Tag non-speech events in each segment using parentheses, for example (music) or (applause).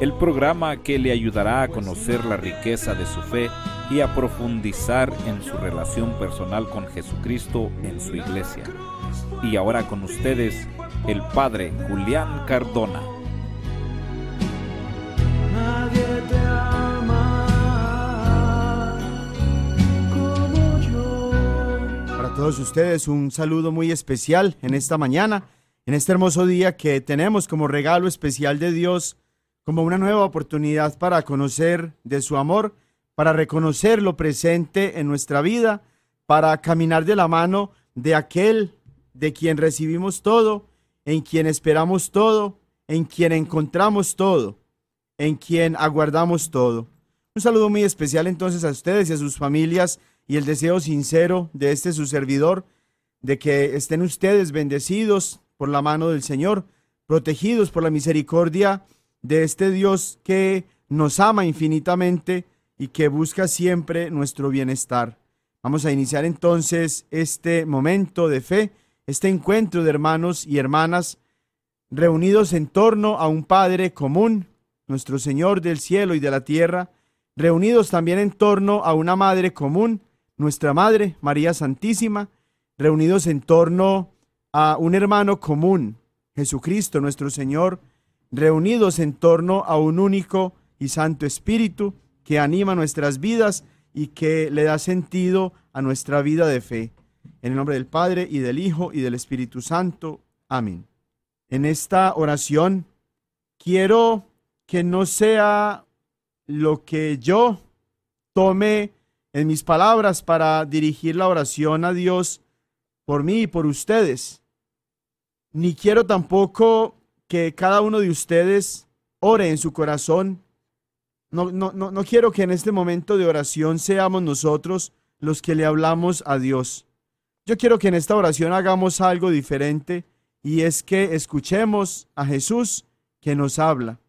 el programa que le ayudará a conocer la riqueza de su fe y a profundizar en su relación personal con Jesucristo en su iglesia. Y ahora con ustedes, el Padre Julián Cardona. Para todos ustedes un saludo muy especial en esta mañana, en este hermoso día que tenemos como regalo especial de Dios como una nueva oportunidad para conocer de su amor, para reconocer lo presente en nuestra vida, para caminar de la mano de aquel de quien recibimos todo, en quien esperamos todo, en quien encontramos todo, en quien aguardamos todo. Un saludo muy especial entonces a ustedes y a sus familias y el deseo sincero de este su servidor de que estén ustedes bendecidos por la mano del Señor, protegidos por la misericordia de este Dios que nos ama infinitamente y que busca siempre nuestro bienestar. Vamos a iniciar entonces este momento de fe, este encuentro de hermanos y hermanas reunidos en torno a un Padre común, nuestro Señor del cielo y de la tierra, reunidos también en torno a una Madre común, nuestra Madre, María Santísima, reunidos en torno a un hermano común, Jesucristo, nuestro Señor, reunidos en torno a un único y santo espíritu que anima nuestras vidas y que le da sentido a nuestra vida de fe. En el nombre del Padre y del Hijo y del Espíritu Santo. Amén. En esta oración quiero que no sea lo que yo tome en mis palabras para dirigir la oración a Dios por mí y por ustedes. Ni quiero tampoco que cada uno de ustedes ore en su corazón. No, no, quiero que en este momento de oración seamos nosotros los que le hablamos a Dios. Yo quiero que en esta oración hagamos algo diferente y es que escuchemos a Jesús que nos habla.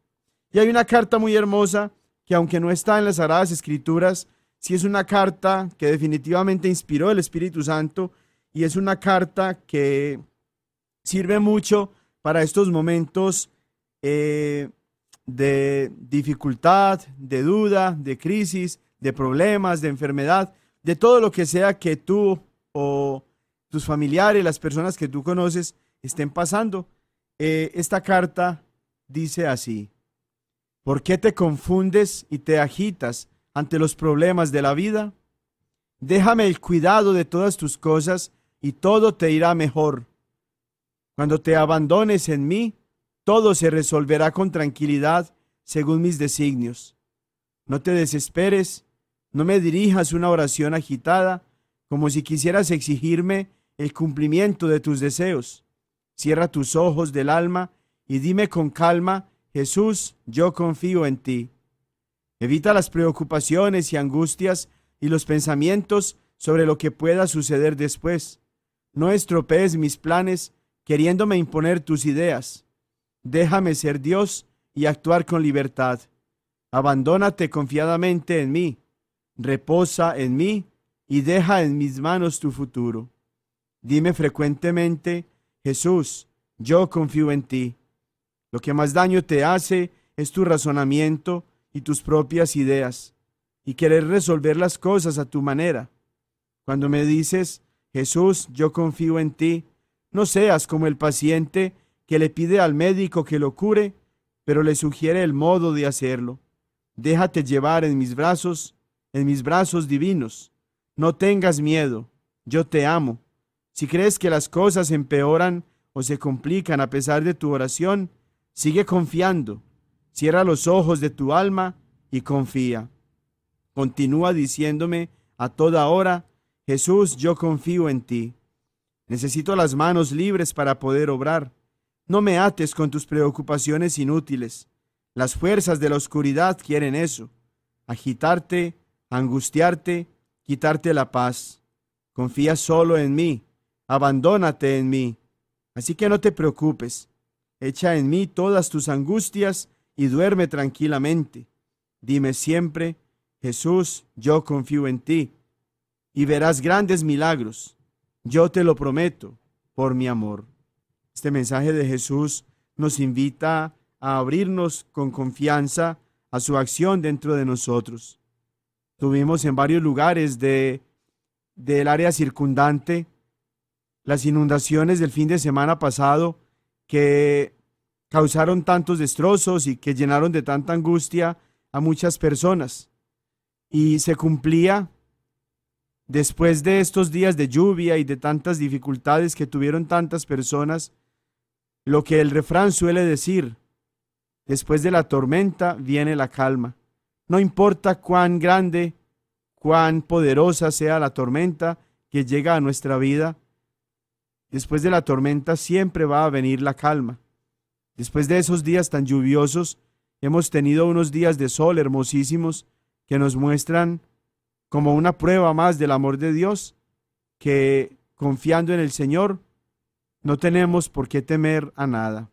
Y hay una carta muy hermosa que aunque no está en las Sagradas Escrituras, sí es una carta que definitivamente inspiró el Espíritu Santo y es una carta que sirve mucho para estos momentos eh, de dificultad, de duda, de crisis, de problemas, de enfermedad, de todo lo que sea que tú o tus familiares, las personas que tú conoces, estén pasando. Eh, esta carta dice así, ¿por qué te confundes y te agitas ante los problemas de la vida? Déjame el cuidado de todas tus cosas y todo te irá mejor. Cuando te abandones en mí, todo se resolverá con tranquilidad según mis designios. No te desesperes, no me dirijas una oración agitada, como si quisieras exigirme el cumplimiento de tus deseos. Cierra tus ojos del alma y dime con calma, Jesús, yo confío en ti. Evita las preocupaciones y angustias y los pensamientos sobre lo que pueda suceder después. No estropees mis planes queriéndome imponer tus ideas. Déjame ser Dios y actuar con libertad. Abandónate confiadamente en mí, reposa en mí y deja en mis manos tu futuro. Dime frecuentemente, Jesús, yo confío en ti. Lo que más daño te hace es tu razonamiento y tus propias ideas, y querer resolver las cosas a tu manera. Cuando me dices, Jesús, yo confío en ti, no seas como el paciente que le pide al médico que lo cure, pero le sugiere el modo de hacerlo. Déjate llevar en mis brazos, en mis brazos divinos. No tengas miedo, yo te amo. Si crees que las cosas empeoran o se complican a pesar de tu oración, sigue confiando. Cierra los ojos de tu alma y confía. Continúa diciéndome a toda hora, Jesús, yo confío en ti. Necesito las manos libres para poder obrar. No me ates con tus preocupaciones inútiles. Las fuerzas de la oscuridad quieren eso, agitarte, angustiarte, quitarte la paz. Confía solo en mí, abandónate en mí. Así que no te preocupes. Echa en mí todas tus angustias y duerme tranquilamente. Dime siempre, Jesús, yo confío en ti, y verás grandes milagros. Yo te lo prometo por mi amor. Este mensaje de Jesús nos invita a abrirnos con confianza a su acción dentro de nosotros. Tuvimos en varios lugares de, del área circundante las inundaciones del fin de semana pasado que causaron tantos destrozos y que llenaron de tanta angustia a muchas personas. Y se cumplía Después de estos días de lluvia y de tantas dificultades que tuvieron tantas personas, lo que el refrán suele decir, después de la tormenta viene la calma. No importa cuán grande, cuán poderosa sea la tormenta que llega a nuestra vida, después de la tormenta siempre va a venir la calma. Después de esos días tan lluviosos, hemos tenido unos días de sol hermosísimos que nos muestran como una prueba más del amor de Dios, que confiando en el Señor no tenemos por qué temer a nada.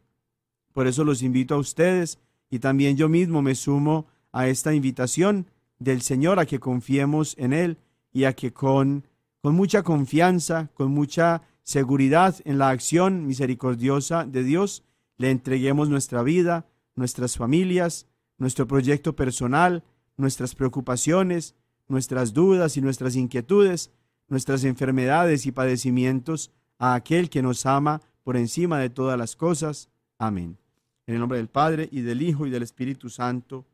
Por eso los invito a ustedes y también yo mismo me sumo a esta invitación del Señor a que confiemos en Él y a que con, con mucha confianza, con mucha seguridad en la acción misericordiosa de Dios, le entreguemos nuestra vida, nuestras familias, nuestro proyecto personal, nuestras preocupaciones, nuestras dudas y nuestras inquietudes, nuestras enfermedades y padecimientos a aquel que nos ama por encima de todas las cosas. Amén. En el nombre del Padre y del Hijo y del Espíritu Santo.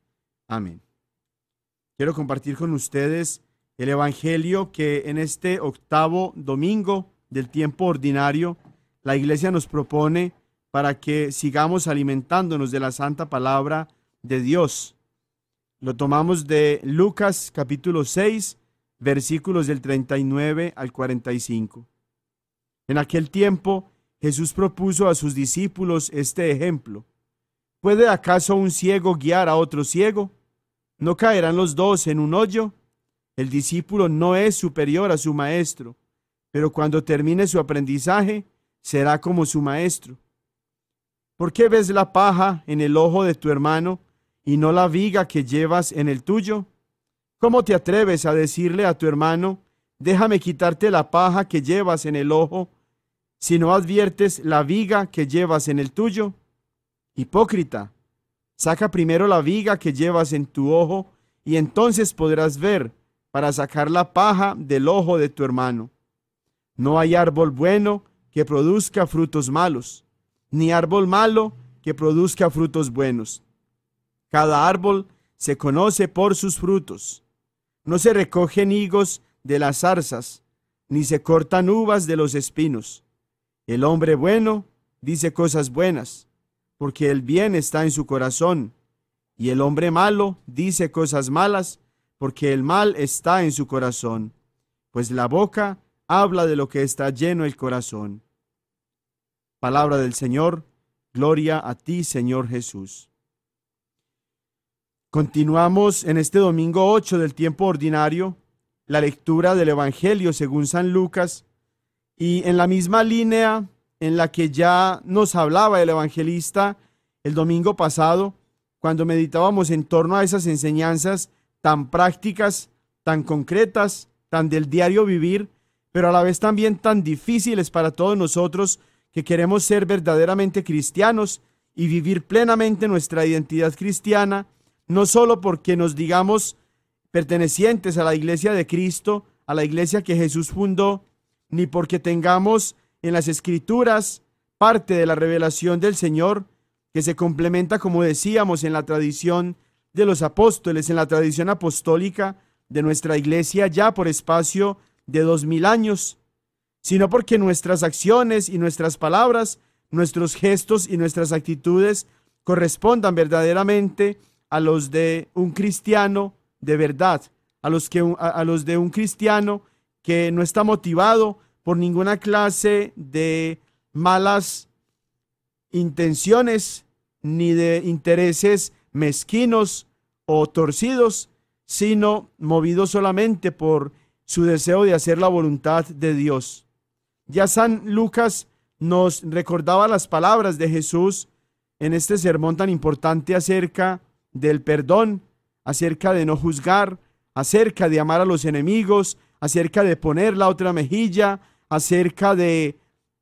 Amén. Quiero compartir con ustedes el Evangelio que en este octavo domingo del tiempo ordinario la Iglesia nos propone para que sigamos alimentándonos de la santa palabra de Dios lo tomamos de Lucas capítulo 6, versículos del 39 al 45. En aquel tiempo Jesús propuso a sus discípulos este ejemplo. ¿Puede acaso un ciego guiar a otro ciego? ¿No caerán los dos en un hoyo? El discípulo no es superior a su maestro, pero cuando termine su aprendizaje, será como su maestro. ¿Por qué ves la paja en el ojo de tu hermano y no la viga que llevas en el tuyo? ¿Cómo te atreves a decirle a tu hermano, déjame quitarte la paja que llevas en el ojo, si no adviertes la viga que llevas en el tuyo? Hipócrita, saca primero la viga que llevas en tu ojo, y entonces podrás ver para sacar la paja del ojo de tu hermano. No hay árbol bueno que produzca frutos malos, ni árbol malo que produzca frutos buenos. Cada árbol se conoce por sus frutos. No se recogen higos de las zarzas, ni se cortan uvas de los espinos. El hombre bueno dice cosas buenas, porque el bien está en su corazón. Y el hombre malo dice cosas malas, porque el mal está en su corazón. Pues la boca habla de lo que está lleno el corazón. Palabra del Señor, gloria a ti, Señor Jesús. Continuamos en este domingo 8 del tiempo ordinario la lectura del Evangelio según San Lucas y en la misma línea en la que ya nos hablaba el evangelista el domingo pasado, cuando meditábamos en torno a esas enseñanzas tan prácticas, tan concretas, tan del diario vivir, pero a la vez también tan difíciles para todos nosotros que queremos ser verdaderamente cristianos y vivir plenamente nuestra identidad cristiana no solo porque nos digamos pertenecientes a la iglesia de Cristo, a la iglesia que Jesús fundó, ni porque tengamos en las escrituras parte de la revelación del Señor, que se complementa, como decíamos, en la tradición de los apóstoles, en la tradición apostólica de nuestra iglesia ya por espacio de dos mil años, sino porque nuestras acciones y nuestras palabras, nuestros gestos y nuestras actitudes correspondan verdaderamente a los de un cristiano de verdad, a los, que, a, los de un cristiano que no está motivado por ninguna clase de malas intenciones ni de intereses mezquinos o torcidos, sino movido solamente por su deseo de hacer la voluntad de Dios. Ya San Lucas nos recordaba las palabras de Jesús en este sermón tan importante acerca del perdón, acerca de no juzgar, acerca de amar a los enemigos, acerca de poner la otra mejilla, acerca de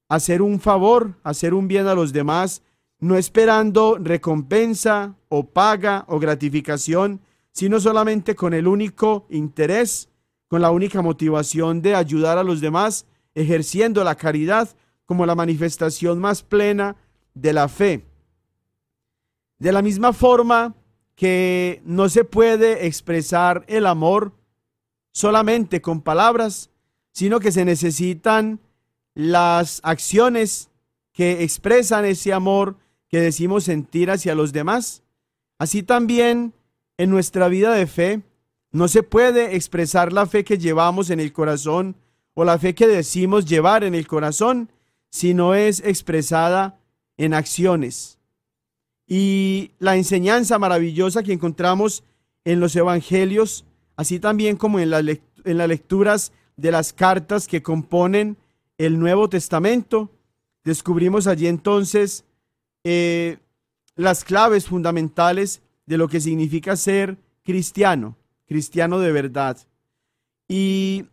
hacer un favor, hacer un bien a los demás, no esperando recompensa o paga o gratificación, sino solamente con el único interés, con la única motivación de ayudar a los demás, ejerciendo la caridad como la manifestación más plena de la fe. De la misma forma, que no se puede expresar el amor solamente con palabras, sino que se necesitan las acciones que expresan ese amor que decimos sentir hacia los demás. Así también en nuestra vida de fe no se puede expresar la fe que llevamos en el corazón o la fe que decimos llevar en el corazón, si no es expresada en acciones y la enseñanza maravillosa que encontramos en los evangelios, así también como en, en las lecturas de las cartas que componen el Nuevo Testamento. Descubrimos allí entonces eh, las claves fundamentales de lo que significa ser cristiano, cristiano de verdad. Y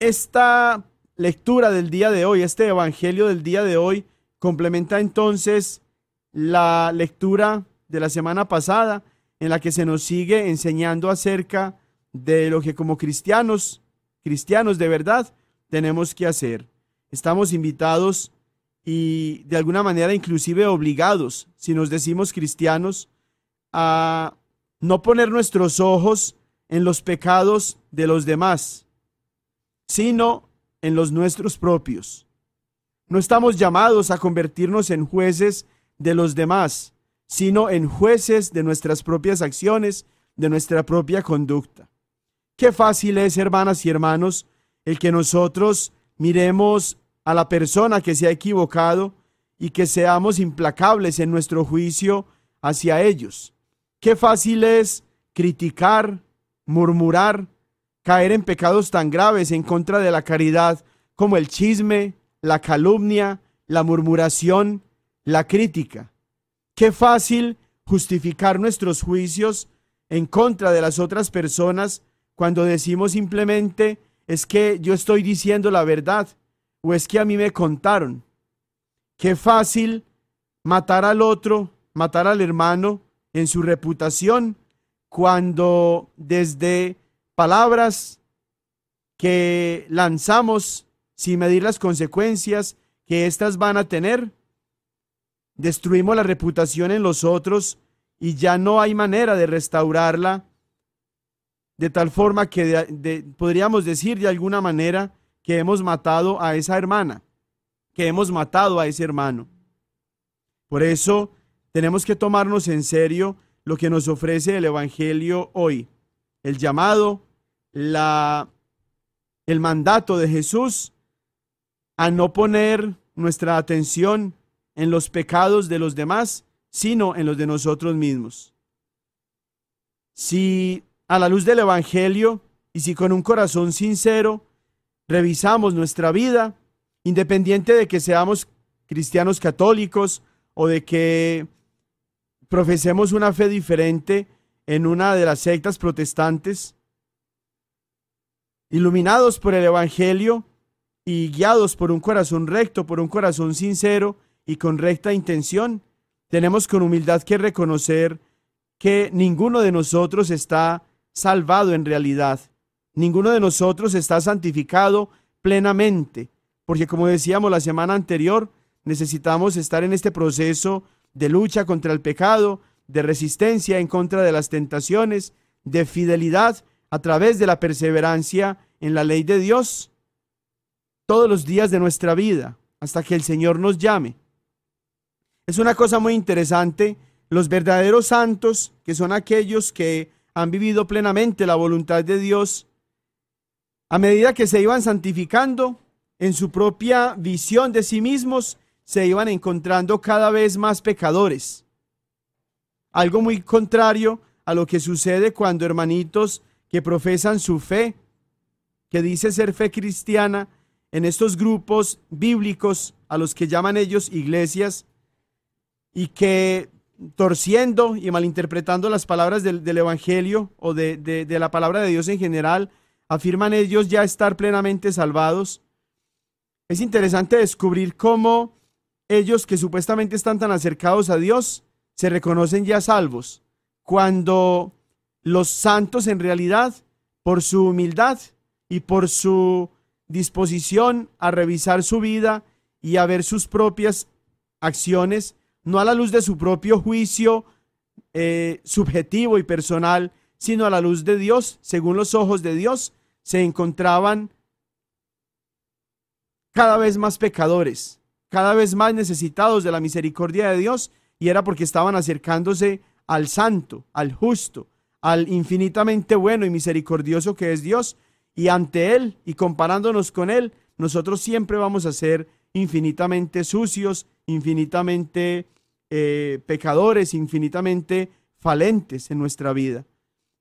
esta lectura del día de hoy, este Evangelio del día de hoy, complementa entonces la lectura de la semana pasada en la que se nos sigue enseñando acerca de lo que como cristianos, cristianos de verdad, tenemos que hacer. Estamos invitados y de alguna manera inclusive obligados, si nos decimos cristianos, a no poner nuestros ojos en los pecados de los demás, sino en los nuestros propios. No estamos llamados a convertirnos en jueces de los demás, sino en jueces de nuestras propias acciones, de nuestra propia conducta. Qué fácil es, hermanas y hermanos, el que nosotros miremos a la persona que se ha equivocado y que seamos implacables en nuestro juicio hacia ellos. Qué fácil es criticar, murmurar, caer en pecados tan graves en contra de la caridad como el chisme, la calumnia, la murmuración la crítica. Qué fácil justificar nuestros juicios en contra de las otras personas cuando decimos simplemente es que yo estoy diciendo la verdad o es que a mí me contaron. Qué fácil matar al otro, matar al hermano en su reputación cuando desde palabras que lanzamos sin medir las consecuencias que éstas van a tener, Destruimos la reputación en los otros y ya no hay manera de restaurarla de tal forma que podríamos decir de alguna manera que hemos matado a esa hermana, que hemos matado a ese hermano. Por eso tenemos que tomarnos en serio lo que nos ofrece el Evangelio hoy, el llamado, la, el mandato de Jesús a no poner nuestra atención en los pecados de los demás, sino en los de nosotros mismos. Si a la luz del Evangelio y si con un corazón sincero revisamos nuestra vida, independiente de que seamos cristianos católicos o de que profesemos una fe diferente en una de las sectas protestantes, iluminados por el Evangelio y guiados por un corazón recto, por un corazón sincero, y con recta intención, tenemos con humildad que reconocer que ninguno de nosotros está salvado en realidad, ninguno de nosotros está santificado plenamente, porque como decíamos la semana anterior, necesitamos estar en este proceso de lucha contra el pecado, de resistencia en contra de las tentaciones, de fidelidad a través de la perseverancia en la ley de Dios, todos los días de nuestra vida, hasta que el Señor nos llame. Es una cosa muy interesante. Los verdaderos santos, que son aquellos que han vivido plenamente la voluntad de Dios, a medida que se iban santificando en su propia visión de sí mismos, se iban encontrando cada vez más pecadores. Algo muy contrario a lo que sucede cuando hermanitos que profesan su fe, que dice ser fe cristiana, en estos grupos bíblicos a los que llaman ellos iglesias, y que torciendo y malinterpretando las palabras del, Evangelio o de, de la palabra de Dios en general, afirman ellos ya estar plenamente salvados. Es interesante descubrir cómo ellos que supuestamente están tan acercados a Dios se reconocen ya salvos, cuando los santos en realidad, por su humildad y por su disposición a revisar su vida y a ver sus propias acciones, no a la luz de su propio juicio eh, subjetivo y personal, sino a la luz de Dios, según los ojos de Dios, se encontraban cada vez más pecadores, cada vez más necesitados de la misericordia de Dios, y era porque estaban acercándose al santo, al justo, al infinitamente bueno y misericordioso que es Dios, y ante Él y comparándonos con Él, nosotros siempre vamos a ser infinitamente sucios, infinitamente eh, pecadores, infinitamente falentes en nuestra vida.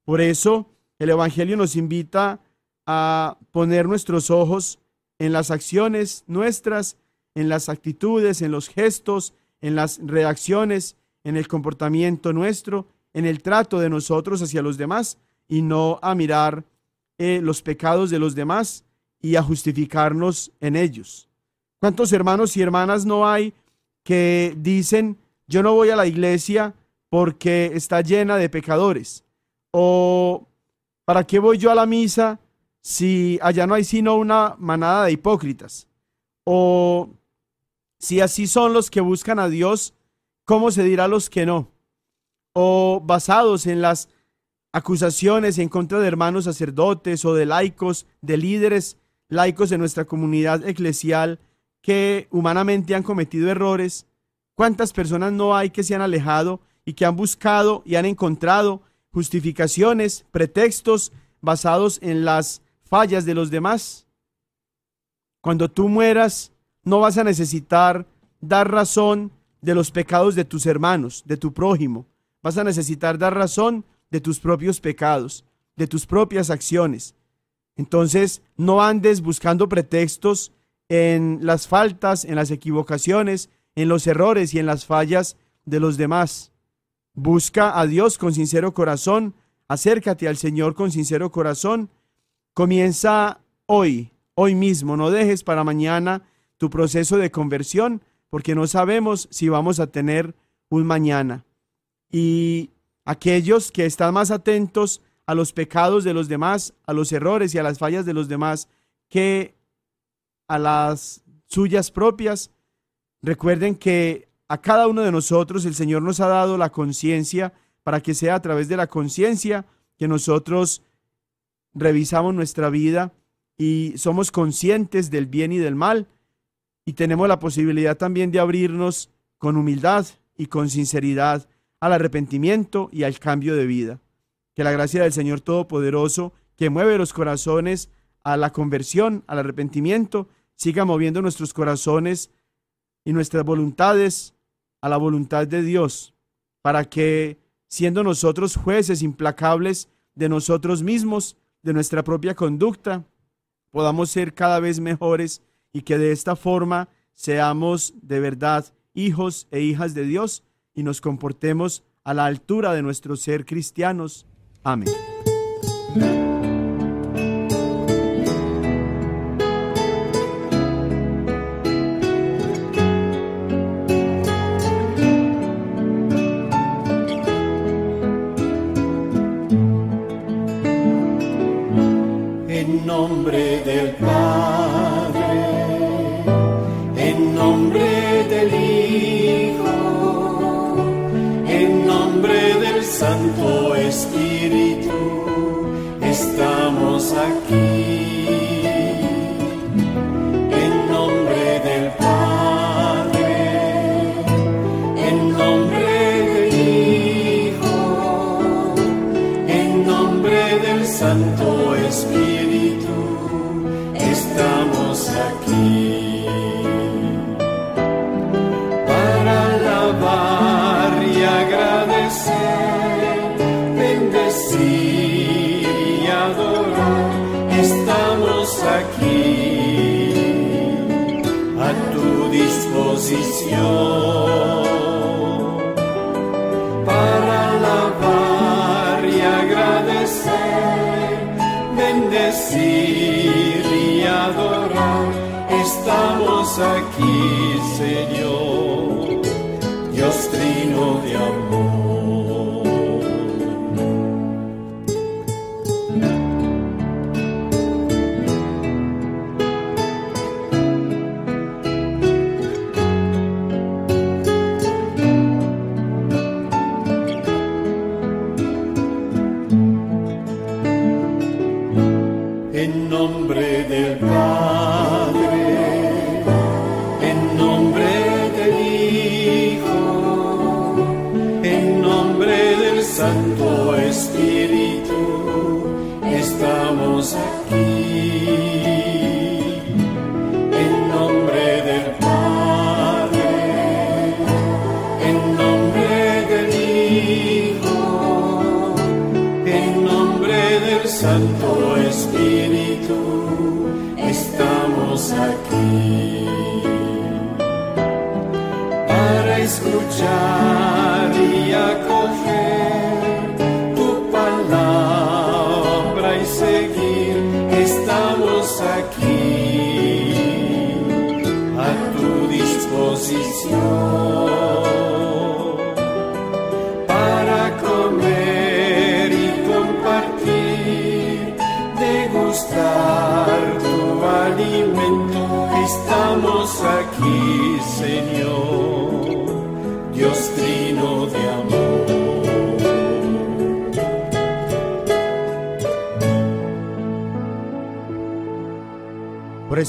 Por eso el Evangelio nos invita a poner nuestros ojos en las acciones nuestras, en las actitudes, en los gestos, en las reacciones, en el comportamiento nuestro, en el trato de nosotros hacia los demás y no a mirar eh, los pecados de los demás y a justificarnos en ellos. ¿Cuántos hermanos y hermanas no hay que dicen yo no voy a la iglesia porque está llena de pecadores. O ¿para qué voy yo a la misa si allá no hay sino una manada de hipócritas? O si así son los que buscan a Dios, ¿cómo se dirá a los que no? O basados en las acusaciones en contra de hermanos sacerdotes o de laicos, de líderes laicos de nuestra comunidad eclesial que humanamente han cometido errores, ¿Cuántas personas no hay que se han alejado y que han buscado y han encontrado justificaciones, pretextos basados en las fallas de los demás? Cuando tú mueras, no vas a necesitar dar razón de los pecados de tus hermanos, de tu prójimo. Vas a necesitar dar razón de tus propios pecados, de tus propias acciones. Entonces, no andes buscando pretextos en las faltas, en las equivocaciones, en los errores y en las fallas de los demás. Busca a Dios con sincero corazón, acércate al Señor con sincero corazón. Comienza hoy, hoy mismo, no dejes para mañana tu proceso de conversión, porque no sabemos si vamos a tener un mañana. Y aquellos que están más atentos a los pecados de los demás, a los errores y a las fallas de los demás, que a las suyas propias, Recuerden que a cada uno de nosotros el Señor nos ha dado la conciencia para que sea a través de la conciencia que nosotros revisamos nuestra vida y somos conscientes del bien y del mal y tenemos la posibilidad también de abrirnos con humildad y con sinceridad al arrepentimiento y al cambio de vida. Que la gracia del Señor Todopoderoso, que mueve los corazones a la conversión, al arrepentimiento, siga moviendo nuestros corazones y nuestras voluntades a la voluntad de Dios, para que, siendo nosotros jueces implacables de nosotros mismos, de nuestra propia conducta, podamos ser cada vez mejores y que de esta forma seamos de verdad hijos e hijas de Dios y nos comportemos a la altura de nuestro ser cristianos. Amén.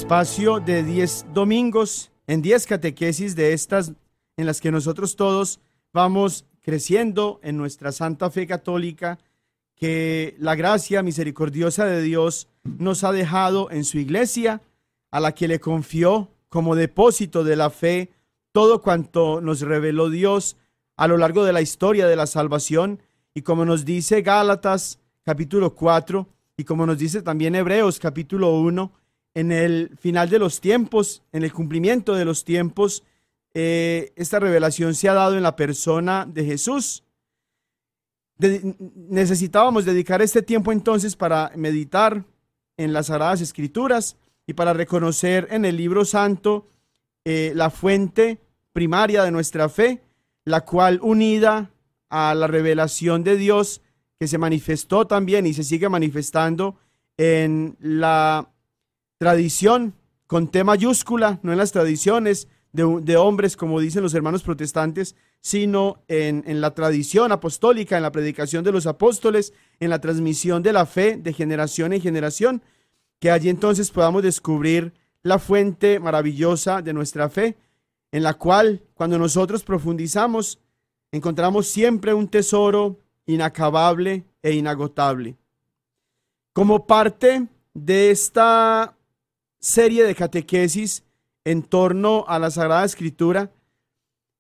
espacio de 10 domingos, en 10 catequesis de estas en las que nosotros todos vamos creciendo en nuestra santa fe católica, que la gracia misericordiosa de Dios nos ha dejado en su iglesia, a la que le confió como depósito de la fe todo cuanto nos reveló Dios a lo largo de la historia de la salvación y como nos dice Gálatas capítulo 4 y como nos dice también Hebreos capítulo 1, en el final de los tiempos, en el cumplimiento de los tiempos, eh, esta revelación se ha dado en la persona de Jesús. necesitábamos dedicar este tiempo entonces para meditar en las Sagradas Escrituras y para reconocer en el libro santo eh, la fuente primaria de nuestra fe, la cual unida a la revelación de Dios que se manifestó también y se sigue manifestando en la tradición con T mayúscula, no en las tradiciones de, hombres, como dicen los hermanos protestantes, sino en, en, la tradición apostólica, en la predicación de los apóstoles, en la transmisión de la fe de generación en generación, que allí entonces podamos descubrir la fuente maravillosa de nuestra fe, en la cual cuando nosotros profundizamos, encontramos siempre un tesoro inacabable e inagotable. Como parte de esta serie de catequesis en torno a la Sagrada Escritura,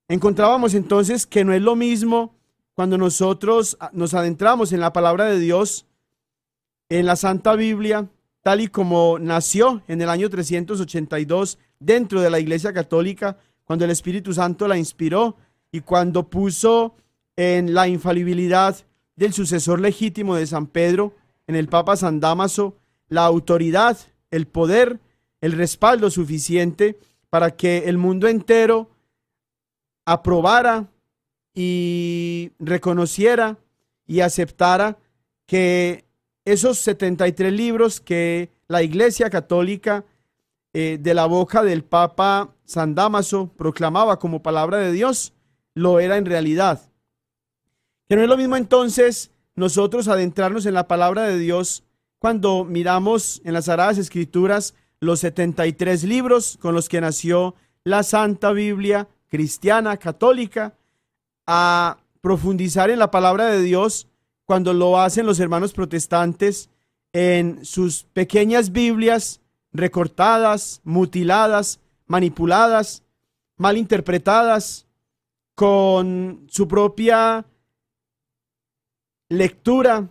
encontrábamos entonces que no es lo mismo cuando nosotros ah, nos adentramos en la palabra de Dios, en la Santa Biblia, tal y como nació en el año 382 dentro de la Iglesia Católica, cuando el Espíritu Santo la inspiró y cuando puso en la infalibilidad del sucesor legítimo de San Pedro, en el Papa San Damaso, la autoridad, el poder el respaldo suficiente para que el mundo entero aprobara y reconociera y aceptara que esos 73 libros que la Iglesia Católica eh, de la boca del Papa San Damaso proclamaba como palabra de Dios, lo era en realidad. Que no es lo mismo entonces nosotros adentrarnos en la palabra de Dios cuando miramos en las Sagradas Escrituras los 73 libros con los que nació la Santa Biblia cristiana, católica, a profundizar en la palabra de Dios cuando lo hacen los hermanos protestantes en sus pequeñas Biblias recortadas, mutiladas, manipuladas, malinterpretadas, con su propia lectura,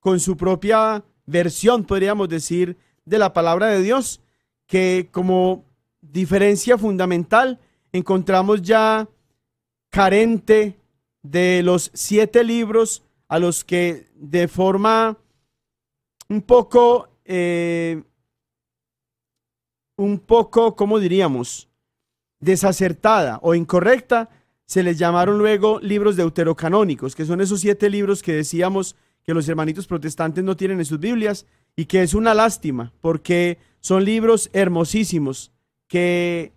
con su propia versión, podríamos decir, de la palabra de Dios, que como diferencia fundamental encontramos ya carente de los siete libros a los que de forma un poco, eh, un poco, ¿cómo diríamos? Desacertada o incorrecta, se les llamaron luego libros deuterocanónicos, que son esos siete libros que decíamos que los hermanitos protestantes no tienen en sus Biblias, y que es una lástima porque son libros hermosísimos que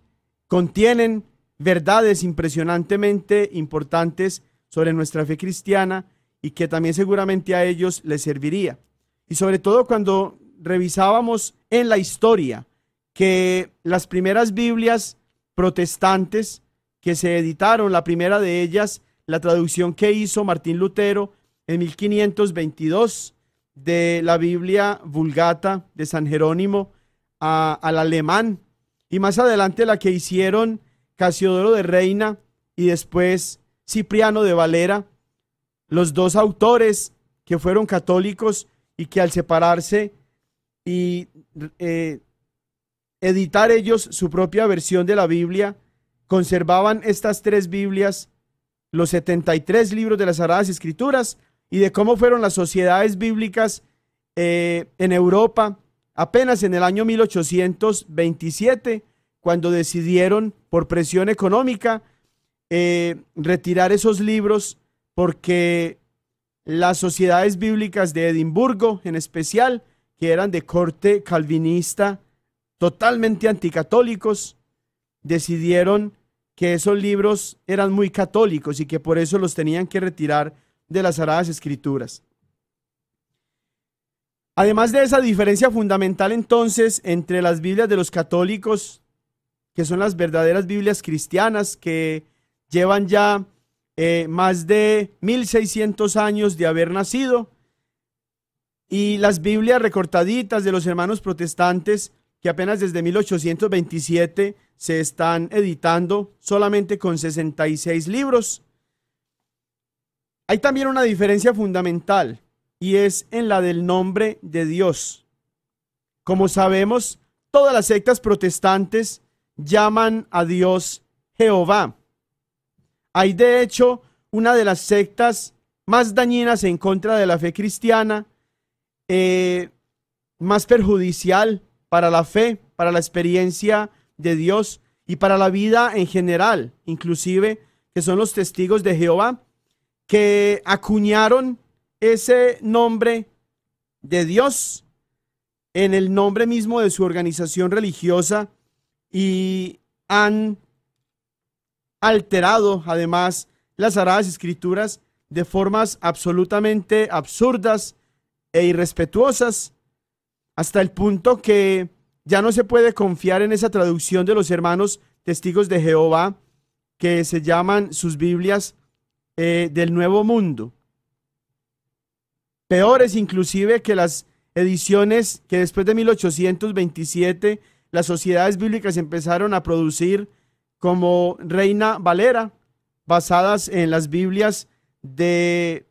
contienen verdades impresionantemente importantes sobre nuestra fe cristiana y que también seguramente a ellos les serviría. Y sobre todo cuando revisábamos en la historia que las primeras Biblias protestantes que se editaron, la primera de ellas, la traducción que hizo Martín Lutero en 1522, de la Biblia Vulgata de San Jerónimo al alemán y más adelante la que hicieron Casiodoro de Reina y después Cipriano de Valera, los dos autores que fueron católicos y que al separarse y eh, editar ellos su propia versión de la Biblia, conservaban estas tres Biblias, los 73 libros de las Sagradas Escrituras, y de cómo fueron las sociedades bíblicas eh, en Europa apenas en el año 1827, cuando decidieron por presión económica eh, retirar esos libros porque las sociedades bíblicas de Edimburgo en especial, que eran de corte calvinista, totalmente anticatólicos, decidieron que esos libros eran muy católicos y que por eso los tenían que retirar de las Sagradas Escrituras. Además de esa diferencia fundamental entonces entre las Biblias de los católicos, que son las verdaderas Biblias cristianas, que llevan ya eh, más de 1600 años de haber nacido, y las Biblias recortaditas de los hermanos protestantes, que apenas desde 1827 se están editando solamente con 66 libros. Hay también una diferencia fundamental y es en la del nombre de Dios. Como sabemos, todas las sectas protestantes llaman a Dios Jehová. Hay de hecho una de las sectas más dañinas en contra de la fe cristiana, eh, más perjudicial para la fe, para la experiencia de Dios y para la vida en general, inclusive que son los testigos de Jehová, que acuñaron ese nombre de Dios en el nombre mismo de su organización religiosa y han alterado además las Sagradas Escrituras de formas absolutamente absurdas e irrespetuosas, hasta el punto que ya no se puede confiar en esa traducción de los hermanos testigos de Jehová que se llaman sus Biblias eh, del Nuevo Mundo, peores inclusive que las ediciones que después de 1827 las sociedades bíblicas empezaron a producir como Reina Valera, basadas en las Biblias de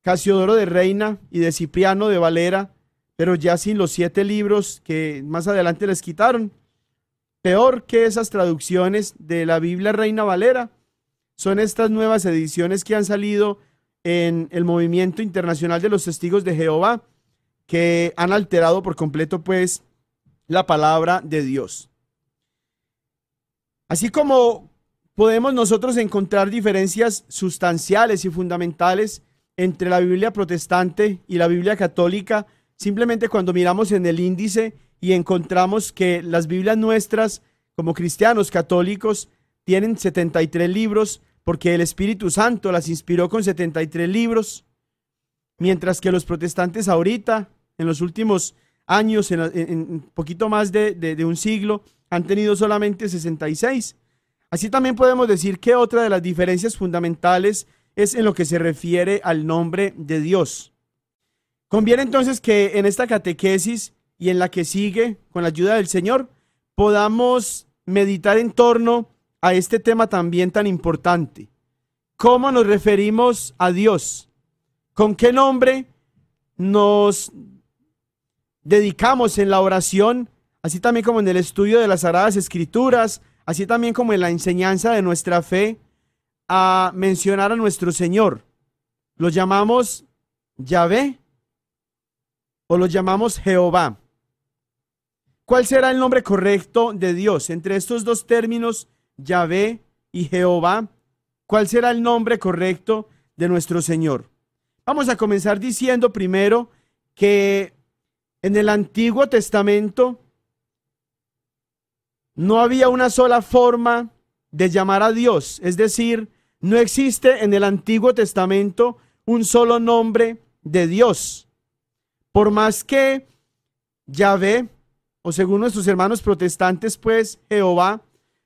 Casiodoro de Reina y de Cipriano de Valera, pero ya sin los siete libros que más adelante les quitaron. Peor que esas traducciones de la Biblia Reina Valera, son estas nuevas ediciones que han salido en el movimiento internacional de los testigos de Jehová, que han alterado por completo pues la palabra de Dios. Así como podemos nosotros encontrar diferencias sustanciales y fundamentales entre la Biblia protestante y la Biblia católica, simplemente cuando miramos en el índice y encontramos que las Biblias nuestras, como cristianos católicos, tienen 73 libros porque el Espíritu Santo las inspiró con 73 libros, mientras que los protestantes ahorita, en los últimos años, en, un poquito más de, de un siglo, han tenido solamente 66. Así también podemos decir que otra de las diferencias fundamentales es en lo que se refiere al nombre de Dios. Conviene entonces que en esta catequesis y en la que sigue, con la ayuda del Señor, podamos meditar en torno a este tema también tan importante. ¿Cómo nos referimos a Dios? ¿Con qué nombre nos dedicamos en la oración, así también como en el estudio de las Sagradas Escrituras, así también como en la enseñanza de nuestra fe, a mencionar a nuestro Señor? ¿Lo llamamos Yahvé o lo llamamos Jehová? ¿Cuál será el nombre correcto de Dios? Entre estos dos términos Yahvé y Jehová, ¿cuál será el nombre correcto de nuestro Señor? Vamos a comenzar diciendo primero que en el Antiguo Testamento no había una sola forma de llamar a Dios, es decir, no existe en el Antiguo Testamento un solo nombre de Dios. Por más que Yahvé, o según nuestros hermanos protestantes, pues Jehová,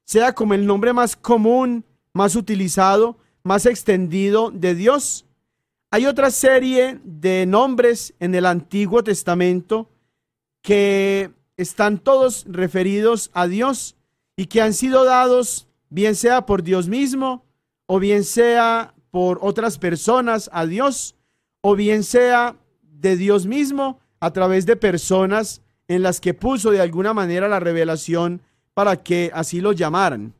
sea como el nombre más común, más utilizado, más extendido de Dios. Hay otra serie de nombres en el Antiguo Testamento que están todos referidos a Dios y que han sido dados bien sea por Dios mismo o bien sea por otras personas a Dios o bien sea de Dios mismo a través de personas en las que puso de alguna manera la revelación para que así lo llamaran.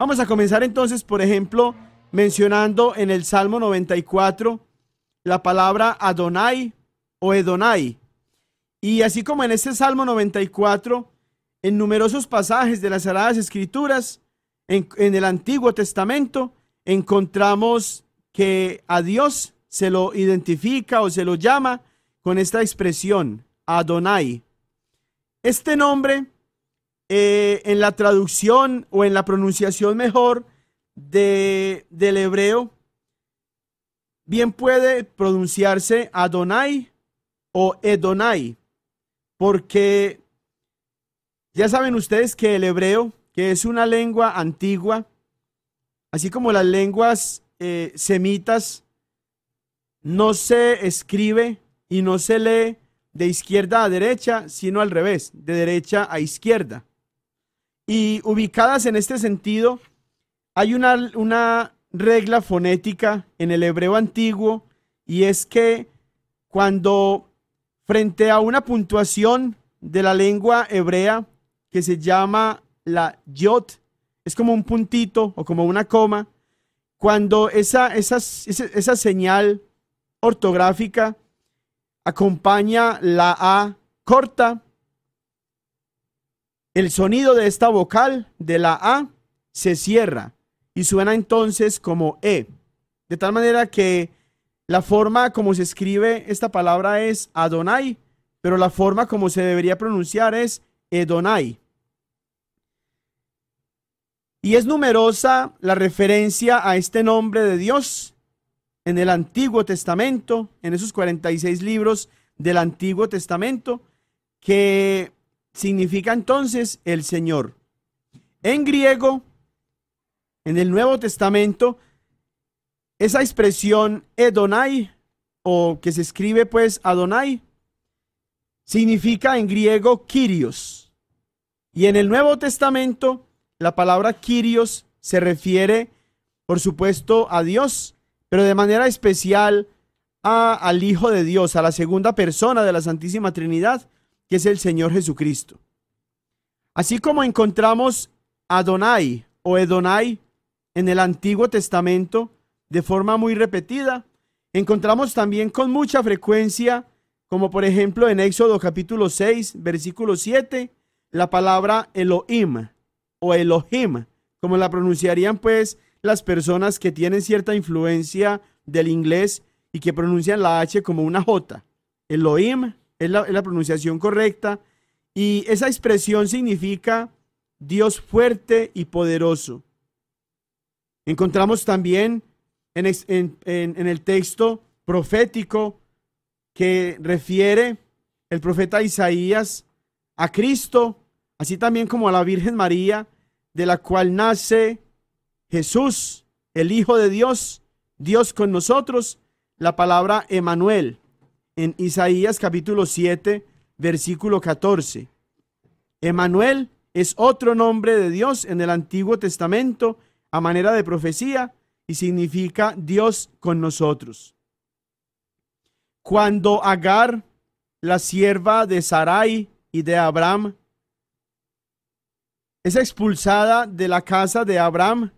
Vamos a comenzar entonces, por ejemplo, mencionando en el Salmo 94 la palabra Adonai o Edonai. Y así como en este Salmo 94, en numerosos pasajes de las Sagradas Escrituras, en, en el Antiguo Testamento, encontramos que a Dios se lo identifica o se lo llama con esta expresión, Adonai. Este nombre eh, en la traducción o en la pronunciación mejor del hebreo, bien puede pronunciarse Adonai o Edonai, porque ya saben ustedes que el hebreo, que es una lengua antigua, así como las lenguas eh, semitas, no se escribe y no se lee de izquierda a derecha, sino al revés, de derecha a izquierda y ubicadas en este sentido, hay una, regla fonética en el hebreo antiguo y es que cuando frente a una puntuación de la lengua hebrea que se llama la yot, es como un puntito o como una coma, cuando esa, esa señal ortográfica acompaña la A corta, el sonido de esta vocal de la A se cierra y suena entonces como E. De tal manera que la forma como se escribe esta palabra es Adonai, pero la forma como se debería pronunciar es Edonai. Y es numerosa la referencia a este nombre de Dios en el Antiguo Testamento, en esos 46 libros del Antiguo Testamento, que significa entonces el Señor. En griego, en el Nuevo Testamento, esa expresión Edonai, o que se escribe pues Adonai, significa en griego Kyrios. Y en el Nuevo Testamento, la palabra Kyrios se refiere, por supuesto, a Dios, pero de manera especial al Hijo de Dios, a la segunda persona de la Santísima Trinidad, es el Señor Jesucristo. Así como encontramos Adonai o Edonai en el Antiguo Testamento de forma muy repetida, encontramos también con mucha frecuencia, como por ejemplo en Éxodo capítulo 6, versículo 7, la palabra Elohim o Elohim, como la pronunciarían pues las personas que tienen cierta influencia del inglés y que pronuncian la H como una J. Elohim, es la, pronunciación correcta. Y esa expresión significa Dios fuerte y poderoso. Encontramos también en, en, el texto profético que refiere el profeta Isaías a Cristo, así también como a la Virgen María, de la cual nace Jesús, el Hijo de Dios, Dios con nosotros, la palabra Emanuel en Isaías capítulo 7, versículo 14. Emanuel es otro nombre de Dios en el Antiguo Testamento a manera de profecía y significa Dios con nosotros. Cuando Agar, la sierva de Sarai y de Abraham, es expulsada de la casa de Abraham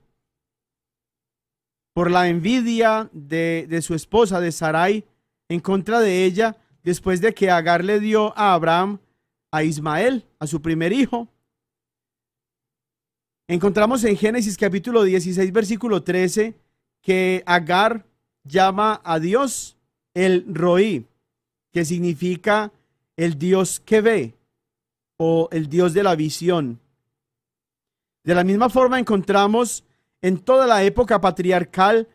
por la envidia de, de su esposa de Sarai, en contra de ella después de que Agar le dio a Abraham a Ismael, a su primer hijo. Encontramos en Génesis capítulo 16, versículo 13, que Agar llama a Dios el Roí, que significa el Dios que ve o el Dios de la visión. De la misma forma encontramos en toda la época patriarcal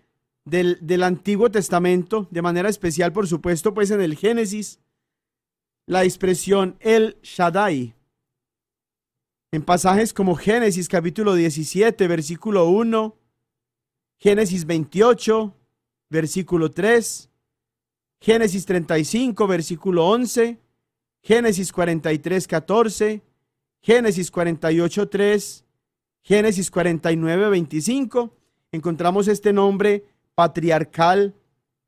del, Antiguo Testamento, de manera especial, por supuesto, pues en el Génesis, la expresión El Shaddai. En pasajes como Génesis capítulo 17, versículo 1, Génesis 28, versículo 3, Génesis 35, versículo 11, Génesis 43, 14, Génesis 48, 3, Génesis 49, 25, encontramos este nombre patriarcal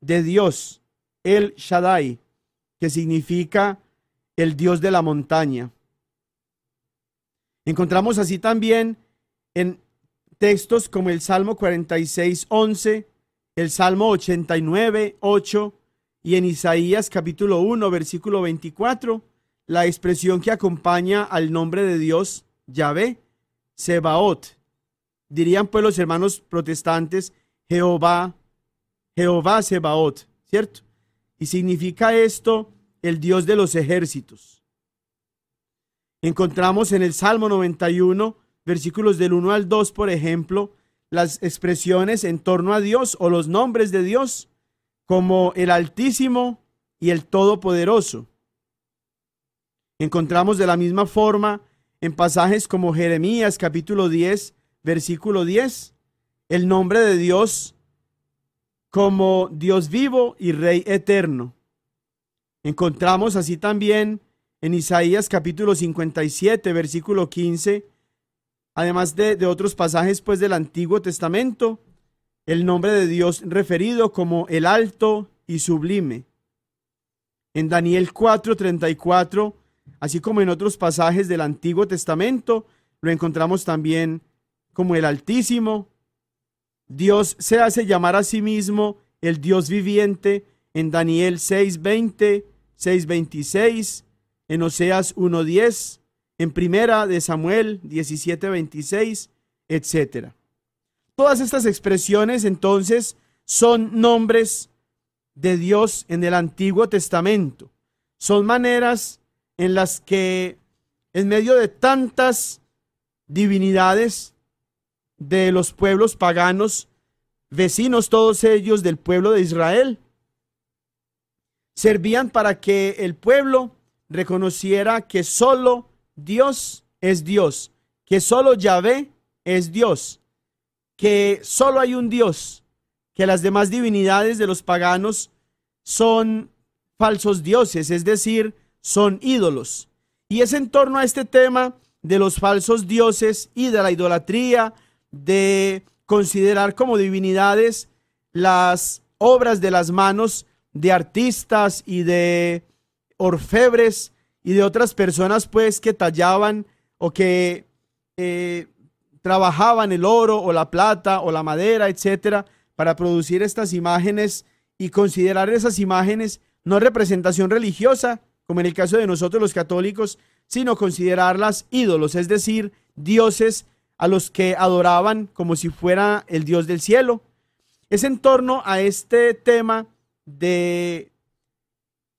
de Dios, el Shaddai, que significa el Dios de la montaña. Encontramos así también en textos como el Salmo 46, 11, el Salmo 89, 8 y en Isaías capítulo 1, versículo 24, la expresión que acompaña al nombre de Dios, Yahvé, Sebaot. Dirían pues los hermanos protestantes, Jehová, Jehová Sebaot, ¿cierto? Y significa esto el Dios de los ejércitos. Encontramos en el Salmo 91, versículos del 1 al 2, por ejemplo, las expresiones en torno a Dios o los nombres de Dios como el Altísimo y el Todopoderoso. Encontramos de la misma forma en pasajes como Jeremías capítulo 10, versículo 10, el nombre de Dios como Dios vivo y Rey eterno. Encontramos así también en Isaías capítulo 57, versículo 15, además de, otros pasajes pues del Antiguo Testamento, el nombre de Dios referido como el alto y sublime. En Daniel 4:34, así como en otros pasajes del Antiguo Testamento, lo encontramos también como el Altísimo, Dios se hace llamar a sí mismo el Dios viviente en Daniel 6:20, 6:26, en Oseas 1:10, en Primera de Samuel 17:26, etc. Todas estas expresiones entonces son nombres de Dios en el Antiguo Testamento. Son maneras en las que en medio de tantas divinidades de los pueblos paganos, vecinos todos ellos del pueblo de Israel. Servían para que el pueblo reconociera que solo Dios es Dios, que solo Yahvé es Dios, que solo hay un Dios, que las demás divinidades de los paganos son falsos dioses, es decir, son ídolos. Y es en torno a este tema de los falsos dioses y de la idolatría de considerar como divinidades las obras de las manos de artistas y de orfebres y de otras personas pues que tallaban o que eh, trabajaban el oro o la plata o la madera, etcétera, para producir estas imágenes y considerar esas imágenes no representación religiosa, como en el caso de nosotros los católicos, sino considerarlas ídolos, es decir, dioses a los que adoraban como si fuera el Dios del cielo. Es en torno a este tema de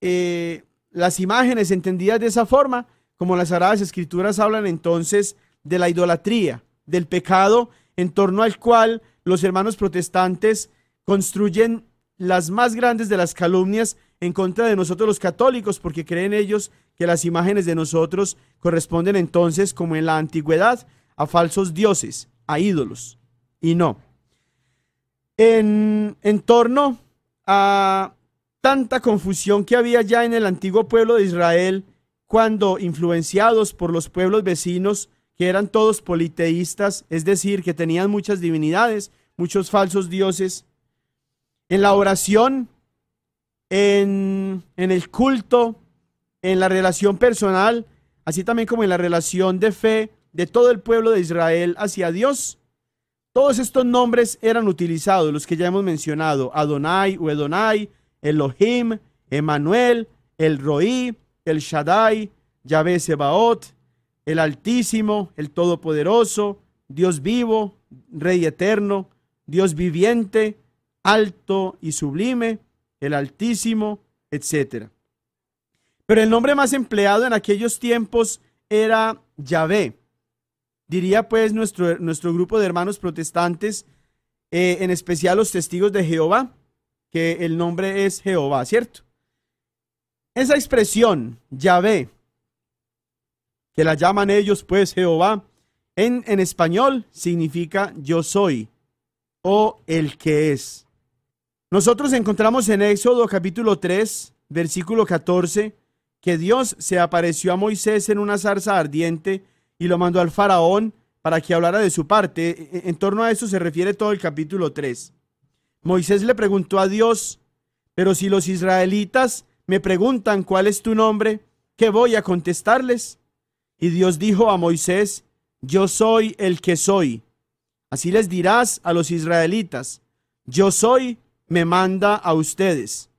eh, las imágenes entendidas de esa forma, como las Sagradas Escrituras hablan entonces de la idolatría, del pecado en torno al cual los hermanos protestantes construyen las más grandes de las calumnias en contra de nosotros los católicos, porque creen ellos que las imágenes de nosotros corresponden entonces como en la antigüedad a falsos dioses, a ídolos, y no. En, torno a tanta confusión que había ya en el antiguo pueblo de Israel, cuando influenciados por los pueblos vecinos, que eran todos politeístas, es decir, que tenían muchas divinidades, muchos falsos dioses, en la oración, en, en el culto, en la relación personal, así también como en la relación de fe de todo el pueblo de Israel hacia Dios. Todos estos nombres eran utilizados, los que ya hemos mencionado, Adonai o Edonai, Elohim, Emanuel, el Roí, el Shaddai, Yahvé Sebaot, el Altísimo, el Todopoderoso, Dios vivo, Rey eterno, Dios viviente, alto y sublime, el Altísimo, etc. Pero el nombre más empleado en aquellos tiempos era Yahvé diría pues nuestro, nuestro grupo de hermanos protestantes, eh, en especial los testigos de Jehová, que el nombre es Jehová, ¿cierto? Esa expresión, Yahvé, que la llaman ellos pues Jehová, en, en español significa yo soy o el que es. Nosotros encontramos en Éxodo capítulo 3, versículo 14, que Dios se apareció a Moisés en una zarza ardiente y lo mandó al faraón para que hablara de su parte. E, en torno a eso se refiere todo el capítulo 3. Moisés le preguntó a Dios, pero si los israelitas me preguntan cuál es tu nombre, ¿qué voy a contestarles? Y Dios dijo a Moisés, yo soy el que soy. Así les dirás a los israelitas, yo soy, me manda a ustedes.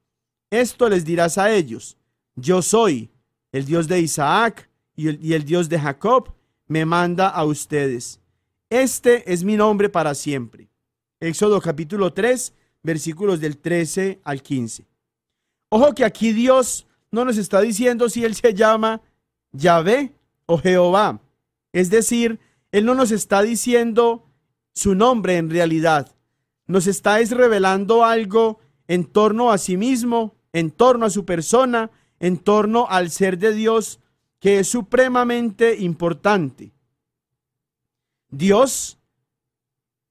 Esto les dirás a ellos, yo soy el Dios de Isaac y el, y el Dios de Jacob me manda a ustedes. Este es mi nombre para siempre. Éxodo capítulo 3, versículos del 13 al 15. Ojo que aquí Dios no nos está diciendo si Él se llama Yahvé o Jehová. Es decir, Él no nos está diciendo su nombre en realidad. Nos está revelando algo en torno a sí mismo, en torno a su persona, en torno al ser de Dios que es supremamente importante. Dios,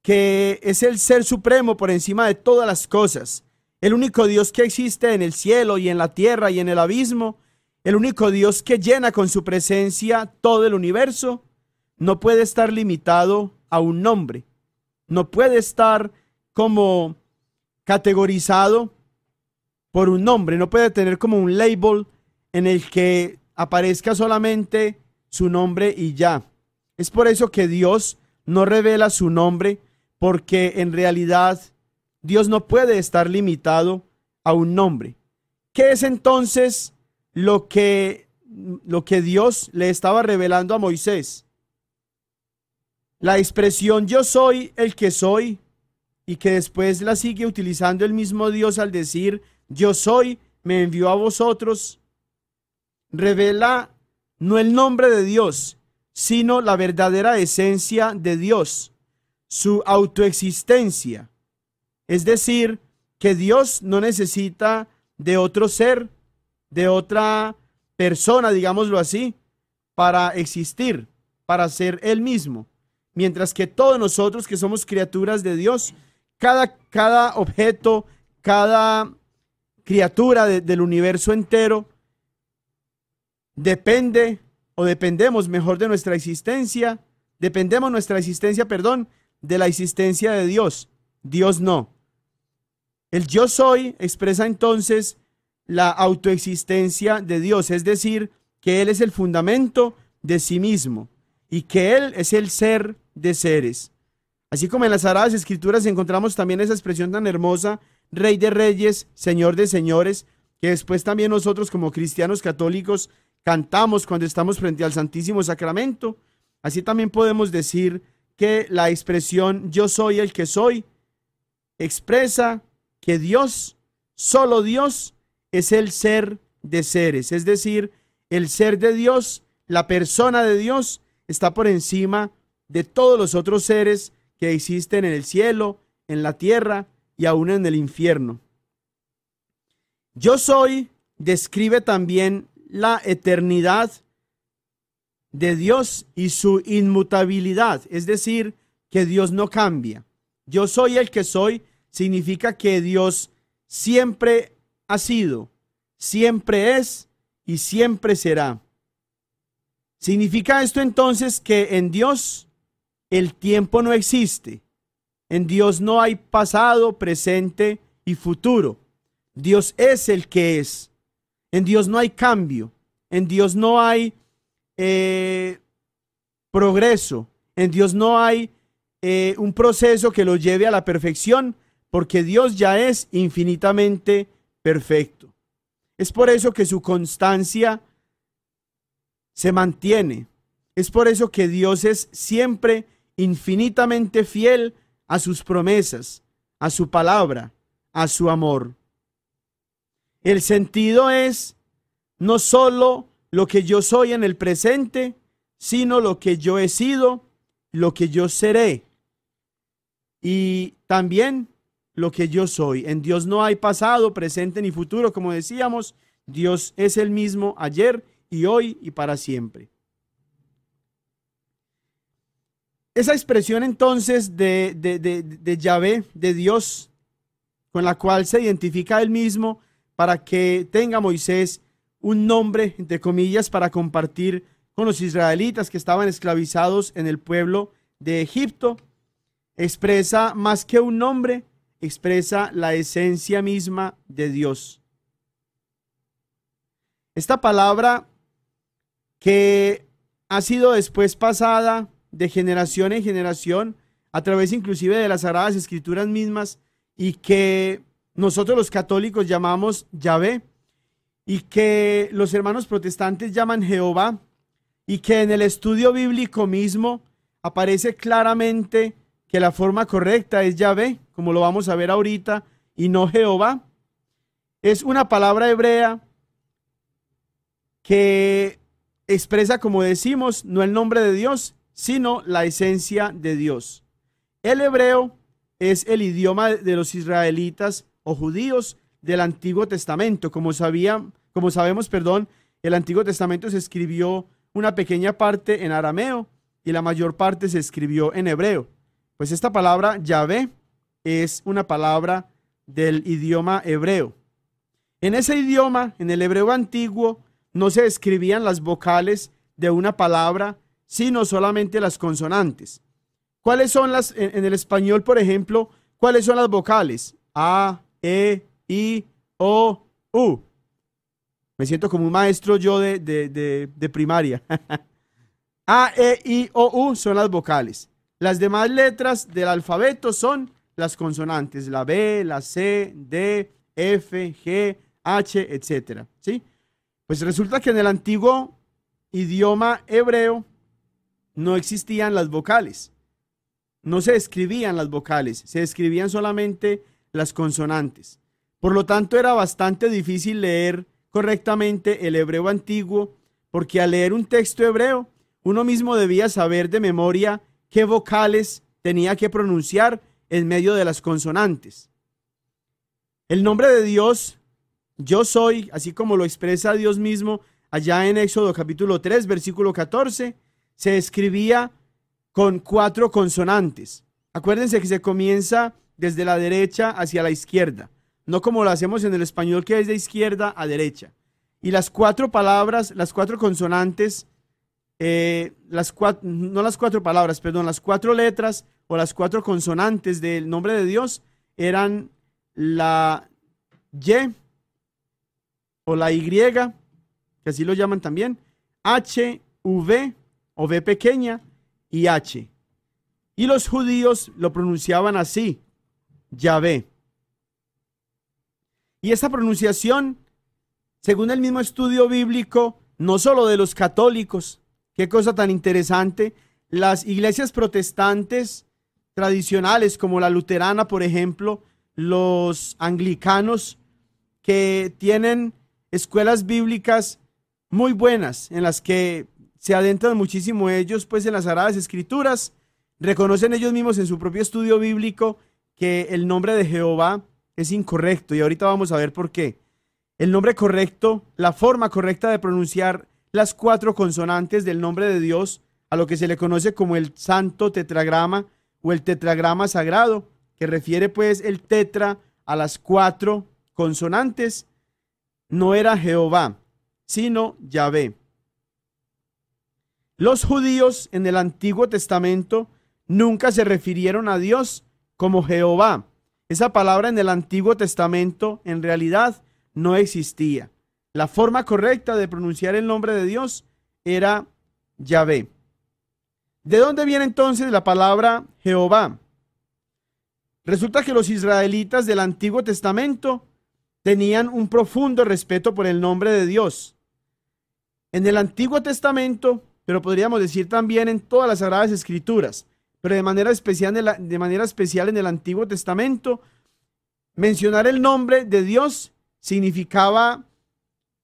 que es el ser supremo por encima de todas las cosas, el único Dios que existe en el cielo y en la tierra y en el abismo, el único Dios que llena con su presencia todo el universo, no puede estar limitado a un nombre, no puede estar como categorizado por un nombre, no puede tener como un label en el que aparezca solamente su nombre y ya. Es por eso que Dios no revela su nombre, porque en realidad Dios no puede estar limitado a un nombre. ¿Qué es entonces lo que, lo que Dios le estaba revelando a Moisés? La expresión yo soy el que soy y que después la sigue utilizando el mismo Dios al decir yo soy, me envió a vosotros revela no el nombre de Dios, sino la verdadera esencia de Dios, su autoexistencia. Es decir, que Dios no necesita de otro ser, de otra persona, digámoslo así, para existir, para ser Él mismo. Mientras que todos nosotros que somos criaturas de Dios, cada, cada objeto, cada criatura del universo entero, depende o dependemos mejor de nuestra existencia, dependemos nuestra existencia, perdón, de la existencia de Dios. Dios no. El yo soy expresa entonces la autoexistencia de Dios, es decir, que Él es el fundamento de sí mismo y que Él es el ser de seres. Así como en las Sagradas Escrituras encontramos también esa expresión tan hermosa, Rey de Reyes, Señor de Señores, que después también nosotros como cristianos católicos cantamos cuando estamos frente al Santísimo Sacramento, así también podemos decir que la expresión yo soy el que soy expresa que Dios, solo Dios, es el ser de seres, es decir, el ser de Dios, la persona de Dios, está por encima de todos los otros seres que existen en el cielo, en la tierra y aún en el infierno. Yo soy describe también la eternidad de Dios y su inmutabilidad, es decir, que Dios no cambia. Yo soy el que soy significa que Dios siempre ha sido, siempre es y siempre será. Significa esto entonces que en Dios el tiempo no existe. En Dios no hay pasado, presente y futuro. Dios es el que es. En Dios no hay cambio, en Dios no hay eh, progreso, en Dios no hay eh, un proceso que lo lleve a la perfección, porque Dios ya es infinitamente perfecto. Es por eso que su constancia se mantiene. Es por eso que Dios es siempre infinitamente fiel a sus promesas, a su palabra, a su amor. El sentido es no solo lo que yo soy en el presente, sino lo que yo he sido, lo que yo seré y también lo que yo soy. En Dios no hay pasado, presente ni futuro, como decíamos, Dios es el mismo ayer y hoy y para siempre. Esa expresión entonces de, de, de, Yahvé, de Dios, con la cual se identifica él mismo, para que tenga Moisés un nombre, entre comillas, para compartir con los israelitas que estaban esclavizados en el pueblo de Egipto. Expresa más que un nombre, expresa la esencia misma de Dios. Esta palabra que ha sido después pasada de generación en generación, a través inclusive de las sagradas escrituras mismas, y que nosotros los católicos llamamos Yahvé y que los hermanos protestantes llaman Jehová y que en el estudio bíblico mismo aparece claramente que la forma correcta es Yahvé, como lo vamos a ver ahorita, y no Jehová. Es una palabra hebrea que expresa, como decimos, no el nombre de Dios, sino la esencia de Dios. El hebreo es el idioma de los israelitas o judíos del Antiguo Testamento. Como, sabía, como sabemos, perdón, el Antiguo Testamento se escribió una pequeña parte en arameo y la mayor parte se escribió en hebreo. Pues esta palabra Yahvé es una palabra del idioma hebreo. En ese idioma, en el hebreo antiguo, no se escribían las vocales de una palabra, sino solamente las consonantes. ¿Cuáles son las, en, en el español, por ejemplo, cuáles son las vocales? A, e, I, O, U. Me siento como un maestro yo de, de, de, primaria. (laughs) A, E, I, O, U son las vocales. Las demás letras del alfabeto son las consonantes, la B, la C, D, F, G, H, etc. ¿sí? Pues resulta que en el antiguo idioma hebreo no existían las vocales. No se escribían las vocales, se escribían solamente las consonantes. Por lo tanto, era bastante difícil leer correctamente el hebreo antiguo, porque al leer un texto hebreo, uno mismo debía saber de memoria qué vocales tenía que pronunciar en medio de las consonantes. El nombre de Dios, yo soy, así como lo expresa Dios mismo allá en Éxodo capítulo 3, versículo 14, se escribía con cuatro consonantes. Acuérdense que se comienza desde la derecha hacia la izquierda, no como lo hacemos en el español que es de izquierda a derecha. Y las cuatro palabras, las cuatro consonantes, eh, las no las cuatro palabras, perdón, las cuatro letras o las cuatro consonantes del nombre de Dios eran la Y o la Y, que así lo llaman también, H, V o V pequeña y H. Y los judíos lo pronunciaban así, Yahvé. Y esta pronunciación, según el mismo estudio bíblico, no solo de los católicos, qué cosa tan interesante, las iglesias protestantes tradicionales como la luterana, por ejemplo, los anglicanos, que tienen escuelas bíblicas muy buenas en las que se adentran muchísimo ellos pues en las sagradas escrituras, reconocen ellos mismos en su propio estudio bíblico que el nombre de Jehová es incorrecto y ahorita vamos a ver por qué. El nombre correcto, la forma correcta de pronunciar las cuatro consonantes del nombre de Dios, a lo que se le conoce como el santo tetragrama o el tetragrama sagrado, que refiere pues el tetra a las cuatro consonantes, no era Jehová, sino Yahvé. Los judíos en el Antiguo Testamento nunca se refirieron a Dios como Jehová. Esa palabra en el Antiguo Testamento en realidad no existía. La forma correcta de pronunciar el nombre de Dios era Yahvé. ¿De dónde viene entonces la palabra Jehová? Resulta que los israelitas del Antiguo Testamento tenían un profundo respeto por el nombre de Dios. En el Antiguo Testamento, pero podríamos decir también en todas las Sagradas Escrituras, pero de manera especial en el, de manera especial en el Antiguo Testamento, mencionar el nombre de Dios significaba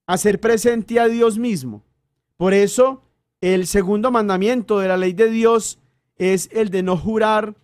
hacer presente a Dios mismo. Por eso, el segundo mandamiento de la ley de Dios es el de no jurar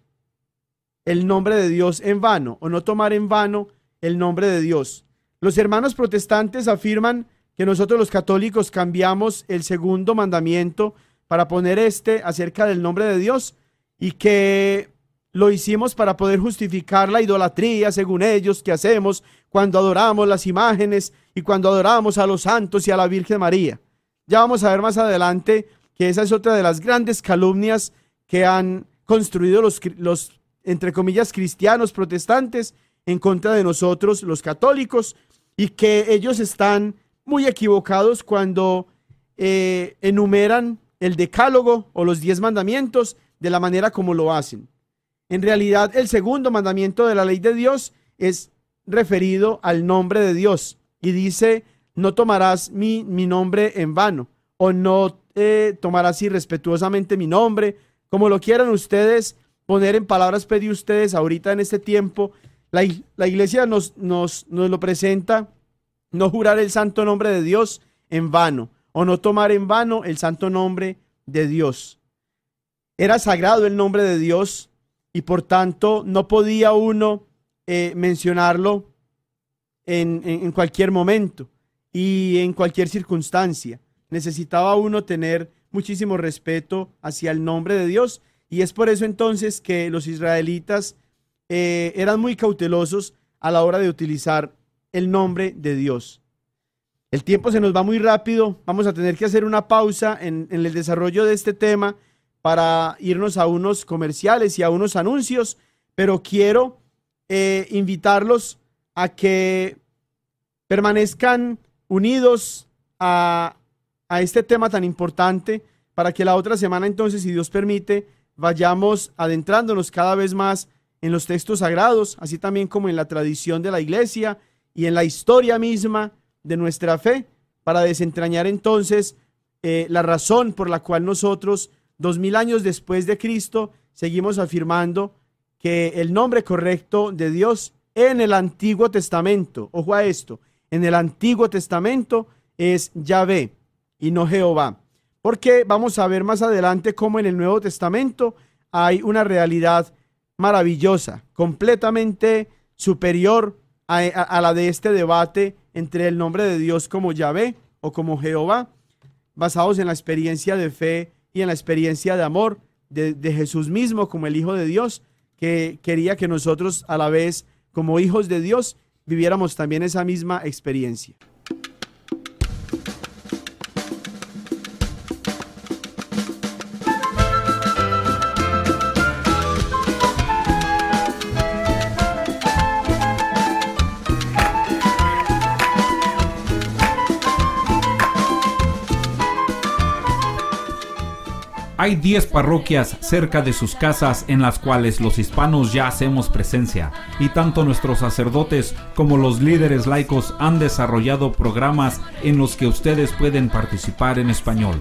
el nombre de Dios en vano o no tomar en vano el nombre de Dios. Los hermanos protestantes afirman que nosotros los católicos cambiamos el segundo mandamiento para poner este acerca del nombre de Dios y que lo hicimos para poder justificar la idolatría, según ellos, que hacemos cuando adoramos las imágenes y cuando adoramos a los santos y a la Virgen María. Ya vamos a ver más adelante que esa es otra de las grandes calumnias que han construido los, los entre comillas, cristianos protestantes en contra de nosotros, los católicos, y que ellos están muy equivocados cuando eh, enumeran el decálogo o los diez mandamientos de la manera como lo hacen. En realidad, el segundo mandamiento de la ley de Dios es referido al nombre de Dios y dice, no tomarás mi, mi nombre en vano o no eh, tomarás irrespetuosamente mi nombre, como lo quieran ustedes poner en palabras, pedí ustedes ahorita en este tiempo. La, la iglesia nos, nos, nos lo presenta, no jurar el santo nombre de Dios en vano o no tomar en vano el santo nombre de Dios. Era sagrado el nombre de Dios y por tanto no podía uno eh, mencionarlo en, cualquier momento y en cualquier circunstancia. Necesitaba uno tener muchísimo respeto hacia el nombre de Dios y es por eso entonces que los israelitas eh, eran muy cautelosos a la hora de utilizar el nombre de Dios. El tiempo se nos va muy rápido, vamos a tener que hacer una pausa en, en el desarrollo de este tema para irnos a unos comerciales y a unos anuncios, pero quiero eh, invitarlos a que permanezcan unidos a, este tema tan importante para que la otra semana entonces, si Dios permite, vayamos adentrándonos cada vez más en los textos sagrados, así también como en la tradición de la iglesia y en la historia misma de nuestra fe, para desentrañar entonces eh, la razón por la cual nosotros dos mil años después de Cristo, seguimos afirmando que el nombre correcto de Dios en el Antiguo Testamento, ojo a esto, en el Antiguo Testamento es Yahvé y no Jehová. Porque vamos a ver más adelante cómo en el Nuevo Testamento hay una realidad maravillosa, completamente superior a, la de este debate entre el nombre de Dios como Yahvé o como Jehová, basados en la experiencia de fe en la experiencia de amor de, Jesús mismo como el Hijo de Dios, que quería que nosotros a la vez como hijos de Dios viviéramos también esa misma experiencia. Hay 10 parroquias cerca de sus casas en las cuales los hispanos ya hacemos presencia, y tanto nuestros sacerdotes como los líderes laicos han desarrollado programas en los que ustedes pueden participar en español.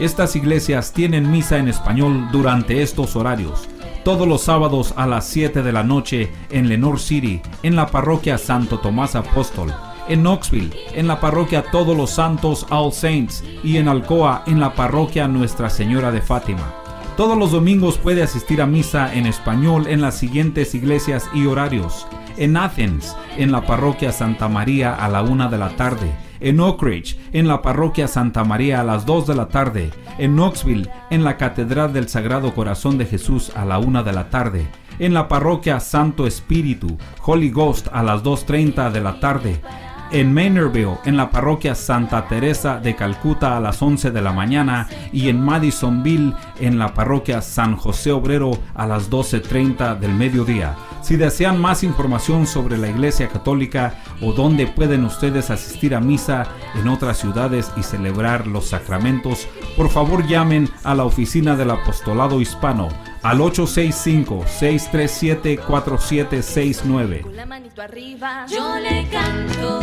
Estas iglesias tienen misa en español durante estos horarios, todos los sábados a las 7 de la noche en Lenore City, en la parroquia Santo Tomás Apóstol en Knoxville, en la parroquia Todos los Santos All Saints y en Alcoa, en la parroquia Nuestra Señora de Fátima. Todos los domingos puede asistir a misa en español en las siguientes iglesias y horarios. En Athens, en la parroquia Santa María a la una de la tarde. En Oak Ridge, en la parroquia Santa María a las 2 de la tarde. En Knoxville, en la Catedral del Sagrado Corazón de Jesús a la una de la tarde en la parroquia Santo Espíritu, Holy Ghost a las 2.30 de la tarde, en Manorville, en la parroquia Santa Teresa de Calcuta a las 11 de la mañana y en Madisonville, en la parroquia San José Obrero a las 12.30 del mediodía. Si desean más información sobre la Iglesia Católica o dónde pueden ustedes asistir a misa en otras ciudades y celebrar los sacramentos, por favor llamen a la oficina del Apostolado Hispano al 865-637-4769. la manito arriba, yo le canto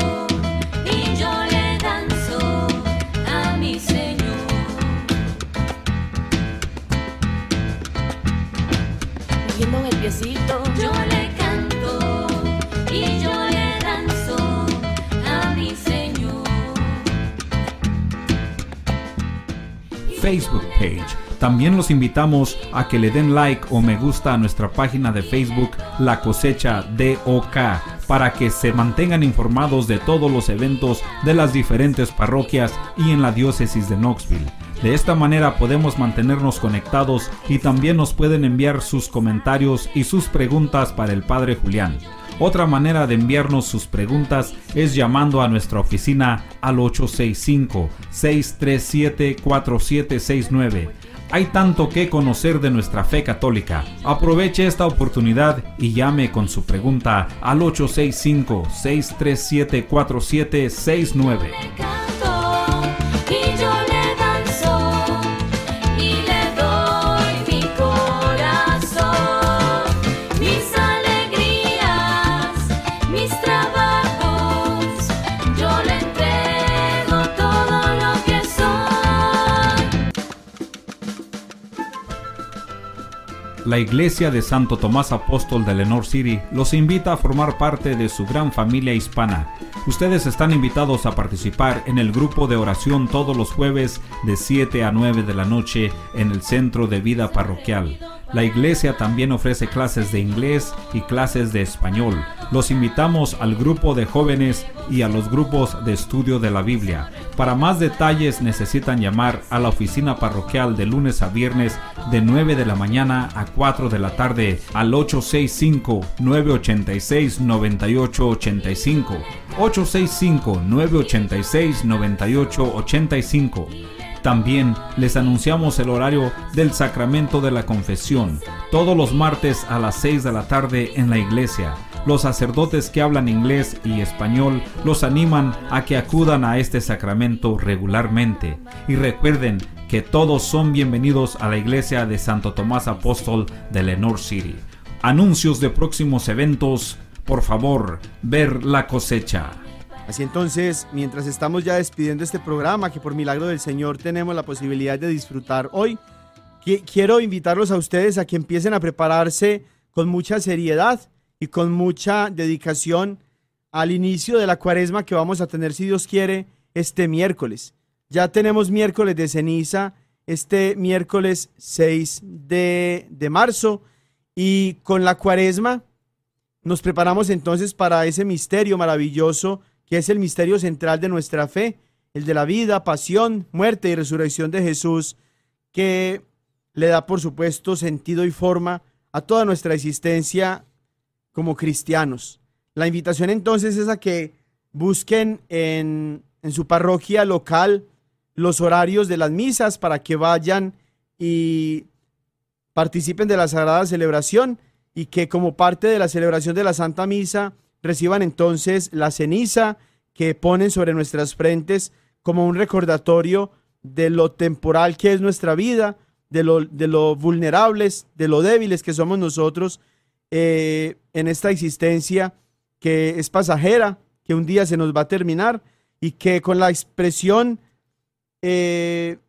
y yo le danzo a mi Señor. el piecito, yo le canto y yo le danzo a mi Señor. Facebook page también los invitamos a que le den like o me gusta a nuestra página de Facebook La Cosecha DOK para que se mantengan informados de todos los eventos de las diferentes parroquias y en la diócesis de Knoxville. De esta manera podemos mantenernos conectados y también nos pueden enviar sus comentarios y sus preguntas para el Padre Julián. Otra manera de enviarnos sus preguntas es llamando a nuestra oficina al 865-637-4769 hay tanto que conocer de nuestra fe católica. Aproveche esta oportunidad y llame con su pregunta al 865-637-4769. la Iglesia de Santo Tomás Apóstol de Lenore City los invita a formar parte de su gran familia hispana Ustedes están invitados a participar en el grupo de oración todos los jueves de 7 a 9 de la noche en el Centro de Vida Parroquial. La iglesia también ofrece clases de inglés y clases de español. Los invitamos al grupo de jóvenes y a los grupos de estudio de la Biblia. Para más detalles necesitan llamar a la oficina parroquial de lunes a viernes de 9 de la mañana a 4 de la tarde al 865-986-9885 865-986-9885. También les anunciamos el horario del sacramento de la confesión, todos los martes a las 6 de la tarde en la iglesia. Los sacerdotes que hablan inglés y español los animan a que acudan a este sacramento regularmente. Y recuerden que todos son bienvenidos a la iglesia de Santo Tomás Apóstol de Lenore City. Anuncios de próximos eventos por favor, ver la cosecha. Así entonces, mientras estamos ya despidiendo este programa, que por milagro del Señor tenemos la posibilidad de disfrutar hoy, quiero invitarlos a ustedes a que empiecen a prepararse con mucha seriedad y con mucha dedicación al inicio de la cuaresma que vamos a tener, si Dios quiere, este miércoles. Ya tenemos miércoles de ceniza, este miércoles 6 de marzo, y con la cuaresma nos preparamos entonces para ese misterio maravilloso que es el misterio central de nuestra fe, el de la vida, pasión, muerte y resurrección de Jesús, que le da por supuesto sentido y forma a toda nuestra existencia como cristianos. La invitación entonces es a que busquen en, su parroquia local los horarios de las misas para que vayan y participen de la sagrada celebración y que como parte de la celebración de la Santa Misa reciban entonces la ceniza que ponen sobre nuestras frentes como un recordatorio de lo temporal que es nuestra vida, de lo, de lo vulnerables, de lo débiles que somos nosotros eh, en esta existencia que es pasajera, que un día se nos va a terminar y que con la expresión eh,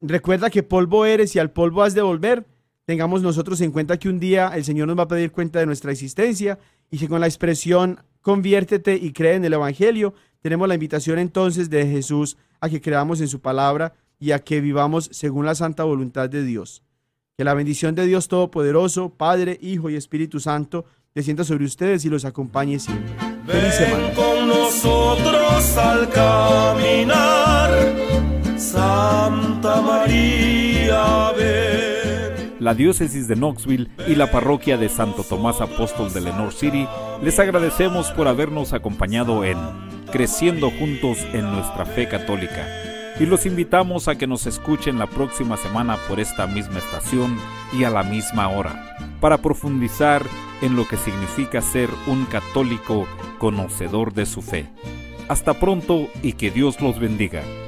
recuerda que polvo eres y al polvo has de volver, tengamos nosotros en cuenta que un día el Señor nos va a pedir cuenta de nuestra existencia y que con la expresión conviértete y cree en el Evangelio, tenemos la invitación entonces de Jesús a que creamos en su palabra y a que vivamos según la santa voluntad de Dios. Que la bendición de Dios Todopoderoso, Padre, Hijo y Espíritu Santo, descienda sobre ustedes y los acompañe siempre. Ven con nosotros al caminar, Santa María, ven la diócesis de Knoxville y la parroquia de Santo Tomás Apóstol de Lenore City, les agradecemos por habernos acompañado en Creciendo Juntos en nuestra Fe Católica. Y los invitamos a que nos escuchen la próxima semana por esta misma estación y a la misma hora, para profundizar en lo que significa ser un católico conocedor de su fe. Hasta pronto y que Dios los bendiga.